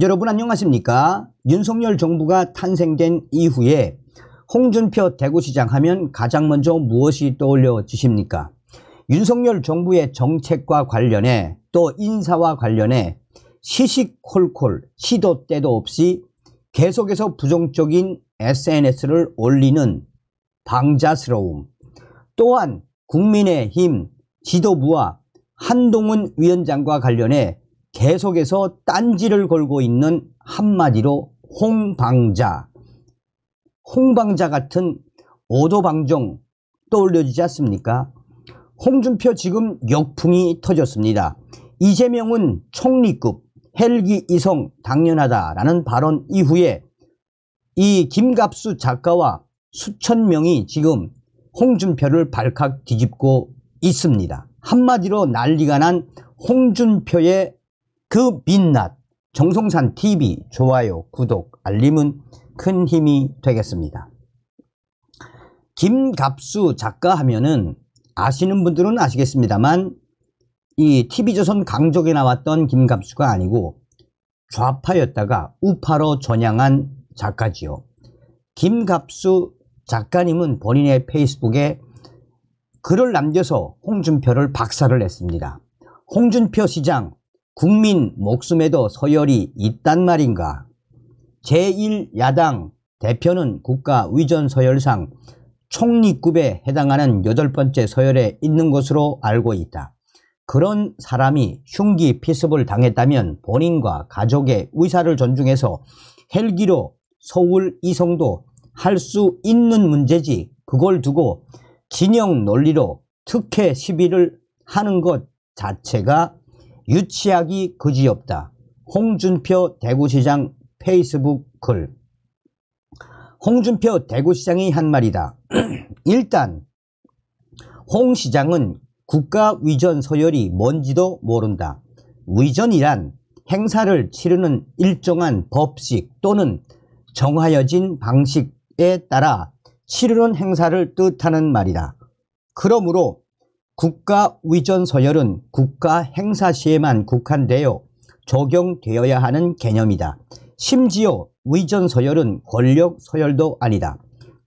여러분 안녕하십니까? 윤석열 정부가 탄생된 이후에 홍준표 대구시장 하면 가장 먼저 무엇이 떠올려지십니까? 윤석열 정부의 정책과 관련해 또 인사와 관련해 시시콜콜 시도 때도 없이 계속해서 부정적인 SNS를 올리는 방자스러움 또한 국민의힘 지도부와 한동훈 위원장과 관련해 계속해서 딴지를 걸고 있는 한마디로 홍방자, 홍방자 같은 오도방종 떠올려지지 않습니까? 홍준표 지금 역풍이 터졌습니다. 이재명은 총리급 헬기 이성 당연하다라는 발언 이후에 이 김갑수 작가와 수천 명이 지금 홍준표를 발칵 뒤집고 있습니다. 한마디로 난리가 난 홍준표의 그 빛낮 정성산 TV 좋아요, 구독, 알림은 큰 힘이 되겠습니다. 김갑수 작가 하면은 아시는 분들은 아시겠습니다만 이 TV조선 강적에 나왔던 김갑수가 아니고 좌파였다가 우파로 전향한 작가지요. 김갑수 작가님은 본인의 페이스북에 글을 남겨서 홍준표를 박살을 냈습니다. 홍준표 시장 국민 목숨에도 서열이 있단 말인가? 제1야당 대표는 국가의전 서열상 총리급에 해당하는 여덟 번째 서열에 있는 것으로 알고 있다. 그런 사람이 흉기 피습을 당했다면 본인과 가족의 의사를 존중해서 헬기로 서울 이송도 할 수 있는 문제지 그걸 두고 진영 논리로 특혜 시비를 하는 것 자체가 유치하기 그지없다. 홍준표 대구시장 페이스북 글 홍준표 대구시장이 한 말이다. 일단 홍 시장은 국가 위전 서열이 뭔지도 모른다. 위전이란 행사를 치르는 일정한 법식 또는 정하여진 방식에 따라 치르는 행사를 뜻하는 말이다. 그러므로 국가 위전 서열은 국가 행사 시에만 국한되어 적용되어야 하는 개념이다. 심지어 위전 서열은 권력 서열도 아니다.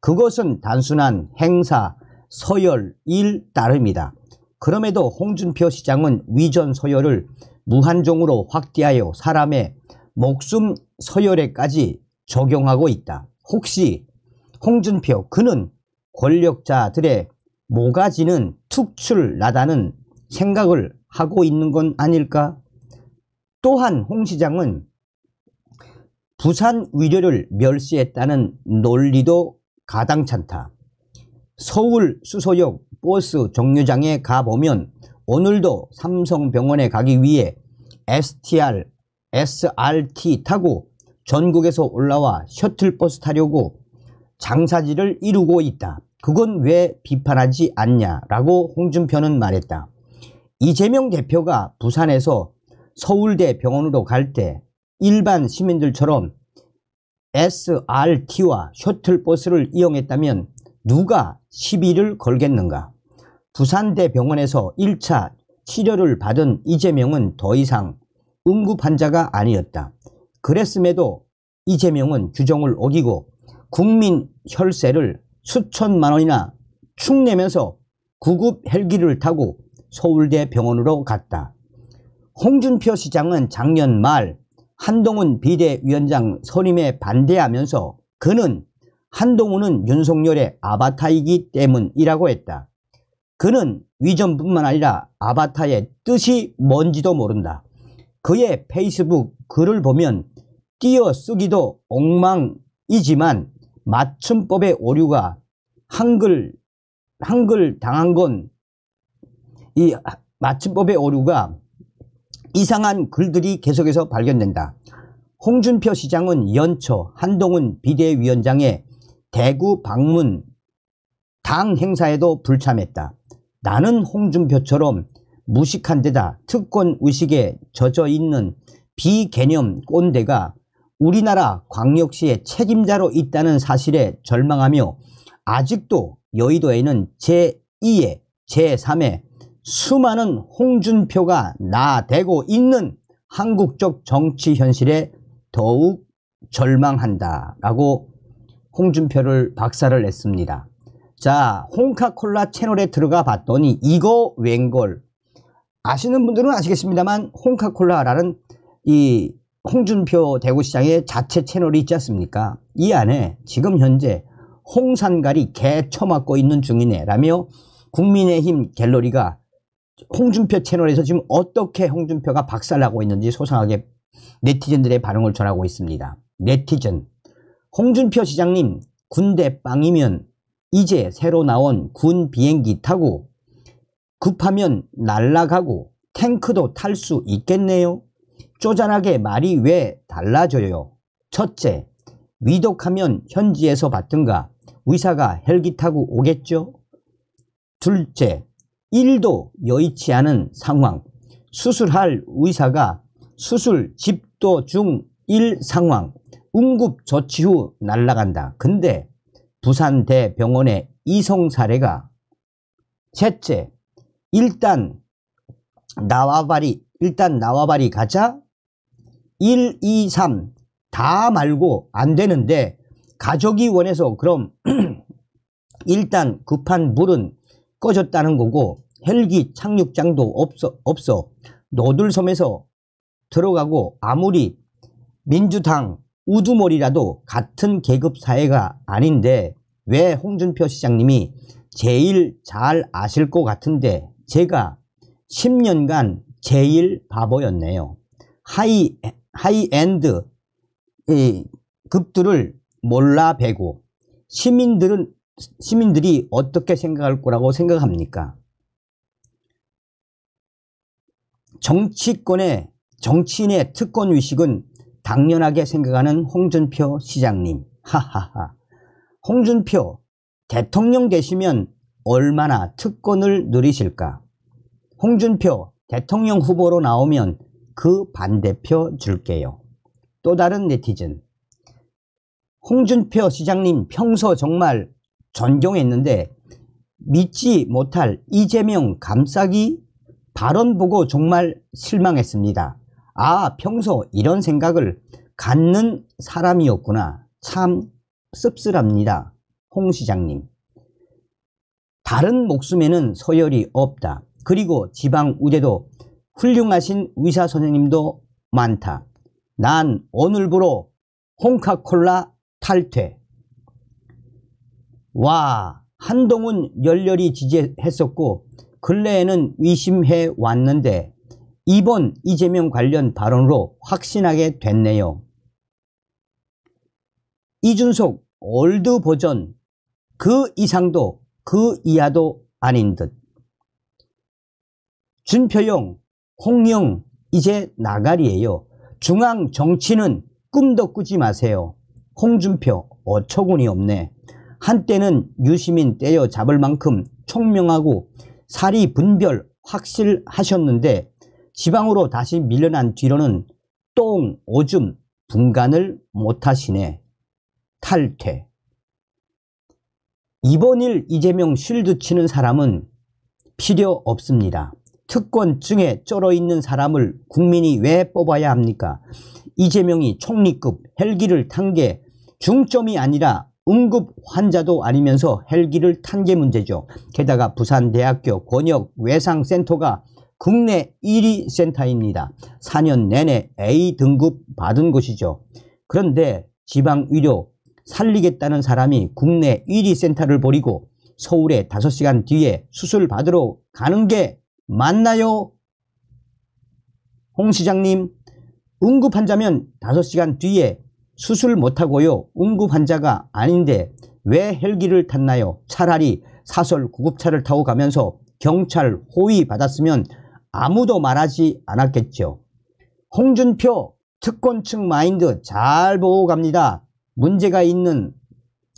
그것은 단순한 행사, 서열일 따름이다. 그럼에도 홍준표 시장은 위전 서열을 무한종으로 확대하여 사람의 목숨 서열에까지 적용하고 있다. 혹시 홍준표 그는 권력자들의 모가지는 특출 나다는 생각을 하고 있는 건 아닐까? 또한 홍 시장은 부산 위료를 멸시했다는 논리도 가당찮다. 서울 수소역 버스 정류장에 가보면 오늘도 삼성병원에 가기 위해 STR, SRT 타고 전국에서 올라와 셔틀버스 타려고 장사지를 이루고 있다. 그건 왜 비판하지 않냐라고 홍준표는 말했다. 이재명 대표가 부산에서 서울대 병원으로 갈 때 일반 시민들처럼 SRT와 셔틀버스를 이용했다면 누가 시비를 걸겠는가? 부산대 병원에서 1차 치료를 받은 이재명은 더 이상 응급 환자가 아니었다. 그랬음에도 이재명은 규정을 어기고 국민 혈세를 수천만 원이나 축내면서 구급 헬기를 타고 서울대 병원으로 갔다. 홍준표 시장은 작년 말 한동훈 비대위원장 선임에 반대하면서 그는 한동훈은 윤석열의 아바타이기 때문이라고 했다. 그는 위전뿐만 아니라 아바타의 뜻이 뭔지도 모른다. 그의 페이스북 글을 보면 띄어쓰기도 엉망이지만 맞춤법의 오류가 한글 한글 당한 건 이 맞춤법의 오류가 이상한 글들이 계속해서 발견된다. 홍준표 시장은 연초 한동훈 비대위원장의 대구 방문 당 행사에도 불참했다. 나는 홍준표처럼 무식한 데다 특권 의식에 젖어 있는 비개념 꼰대가 우리나라 광역시의 책임자로 있다는 사실에 절망하며 아직도 여의도에는 제2의 제3의 수많은 홍준표가 나대고 있는 한국적 정치 현실에 더욱 절망한다 라고 홍준표를 박사를 냈습니다 자 홍카콜라 채널에 들어가 봤더니 이거 웬걸 아시는 분들은 아시겠습니다만 홍카콜라라는 이 홍준표 대구시장의 자체 채널이 있지 않습니까? 이 안에 지금 현재 홍산갈이개 처맞고 있는 중이네 라며 국민의힘 갤러리가 홍준표 채널에서 지금 어떻게 홍준표가 박살나고 있는지 소상하게 네티즌들의 반응을 전하고 있습니다. 네티즌 홍준표 시장님 군대 빵이면 이제 새로 나온 군 비행기 타고 급하면 날라가고 탱크도 탈 수 있겠네요. 쪼잔하게 말이 왜 달라져요? 첫째, 위독하면 현지에서 받든가 의사가 헬기 타고 오겠죠? 둘째, 일도 여의치 않은 상황. 수술할 의사가 수술 집도 중일 상황. 응급 조치 후 날라간다. 근데 부산대병원의 이송 사례가 셋째, 일단 나와바리, 일단 나와바리 가자 1, 2, 3 다 말고 안 되는데 가족이 원해서 그럼 일단 급한 물은 꺼졌다는 거고 헬기 착륙장도 없어 없어 노들섬에서 들어가고 아무리 민주당 우두머리라도 같은 계급 사회가 아닌데 왜 홍준표 시장님이 제일 잘 아실 것 같은데 제가 10년간 제일 바보였네요. 하이 하이엔드 급들을 몰라 배고 시민들은 시민들이 어떻게 생각할 거라고 생각합니까? 정치권의 정치인의 특권 위식은 당연하게 생각하는 홍준표 시장님. 하하하. 홍준표 대통령 되시면 얼마나 특권을 누리실까? 홍준표 대통령 후보로 나오면 그 반대표 줄게요. 또 다른 네티즌 홍준표 시장님 평소 정말 존경했는데 믿지 못할 이재명 감싸기 발언 보고 정말 실망했습니다. 아 평소 이런 생각을 갖는 사람이었구나. 참 씁쓸합니다. 홍 시장님. 다른 목숨에는 소열이 없다. 그리고 지방 우대도 훌륭하신 의사 선생님도 많다. 난 오늘부로 홍카콜라 탈퇴. 와, 한동훈 열렬히 지지했었고 근래에는 의심해 왔는데 이번 이재명 관련 발언으로 확신하게 됐네요. 이준석 올드 버전 그 이상도 그 이하도 아닌 듯. 준표용 홍영 이제 나가리예요. 중앙 정치는 꿈도 꾸지 마세요. 홍준표 어처구니 없네. 한때는 유시민 때어 잡을 만큼 총명하고 살이 분별 확실하셨는데 지방으로 다시 밀려난 뒤로는 똥, 오줌, 분간을 못하시네. 탈퇴. 이번 일 이재명 쉴드 치는 사람은 필요 없습니다. 특권층에 쩔어 있는 사람을 국민이 왜 뽑아야 합니까? 이재명이 총리급 헬기를 탄 게 중점이 아니라 응급 환자도 아니면서 헬기를 탄 게 문제죠. 게다가 부산대학교 권역외상센터가 국내 1위 센터입니다. 4년 내내 A 등급 받은 곳이죠. 그런데 지방의료 살리겠다는 사람이 국내 1위 센터를 버리고 서울에 5시간 뒤에 수술 받으러 가는 게 맞나요? 홍 시장님, 응급 환자면 5시간 뒤에 수술 못하고요. 응급 환자가 아닌데 왜 헬기를 탔나요? 차라리 사설 구급차를 타고 가면서 경찰 호위 받았으면 아무도 말하지 않았겠죠. 홍준표 특권층 마인드 잘 보고 갑니다. 문제가 있는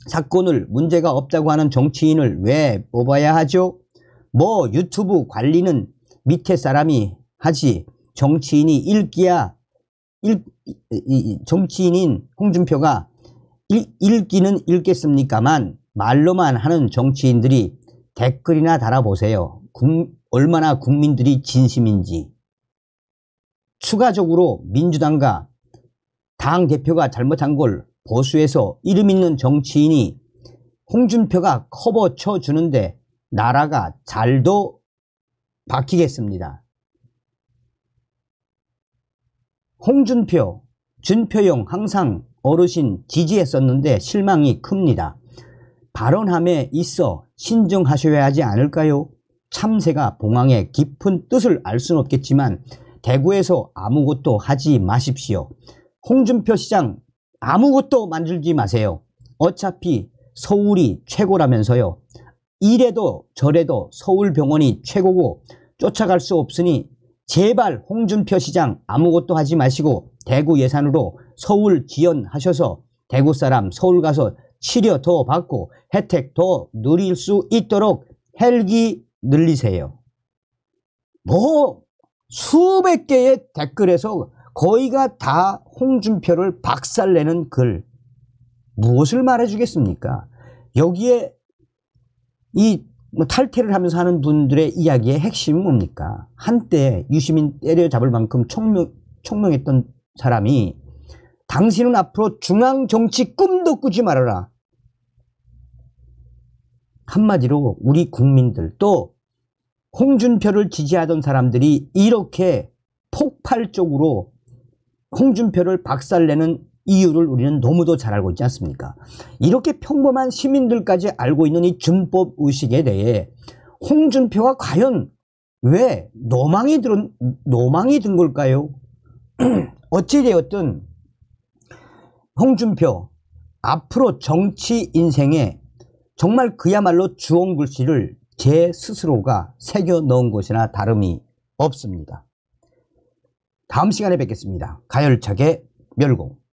사건을 문제가 없다고 하는 정치인을 왜 뽑아야 하죠? 뭐 유튜브 관리는 밑에 사람이 하지 정치인이 읽기야 읽, 정치인인 홍준표가 읽, 읽기는 읽겠습니까만 말로만 하는 정치인들이 댓글이나 달아보세요. 국, 얼마나 국민들이 진심인지. 추가적으로 민주당과 당 대표가 잘못한 걸보수해서 이름 있는 정치인이 홍준표가 커버 쳐주는데 나라가 잘도 바뀌겠습니다. 홍준표, 준표용 항상 어르신 지지했었는데 실망이 큽니다. 발언함에 있어 신중하셔야 하지 않을까요? 참새가 봉황의 깊은 뜻을 알 순 없겠지만 대구에서 아무것도 하지 마십시오. 홍준표 시장 아무것도 만들지 마세요. 어차피 서울이 최고라면서요. 이래도 저래도 서울병원이 최고고 쫓아갈 수 없으니 제발 홍준표 시장 아무것도 하지 마시고 대구 예산으로 서울 지연하셔서 대구 사람 서울 가서 치료 더 받고 혜택 더 누릴 수 있도록 헬기 늘리세요. 뭐 수백 개의 댓글에서 거의가 다 홍준표를 박살내는 글 무엇을 말해주겠습니까? 여기에 이 뭐 탈퇴를 하면서 하는 분들의 이야기의 핵심은 뭡니까? 한때 유시민 때려잡을 만큼 총명, 총명했던 사람이 당신은 앞으로 중앙 정치 꿈도 꾸지 말아라. 한마디로 우리 국민들 또 홍준표를 지지하던 사람들이 이렇게 폭발적으로 홍준표를 박살내는 이유를 우리는 너무도 잘 알고 있지 않습니까? 이렇게 평범한 시민들까지 알고 있는 이 준법 의식에 대해 홍준표가 과연 왜 노망이 들은 노망이 든 걸까요? 어찌 되었든 홍준표 앞으로 정치 인생에 정말 그야말로 주홍 글씨를 제 스스로가 새겨 넣은 것이나 다름이 없습니다. 다음 시간에 뵙겠습니다. 가열차게 멸공.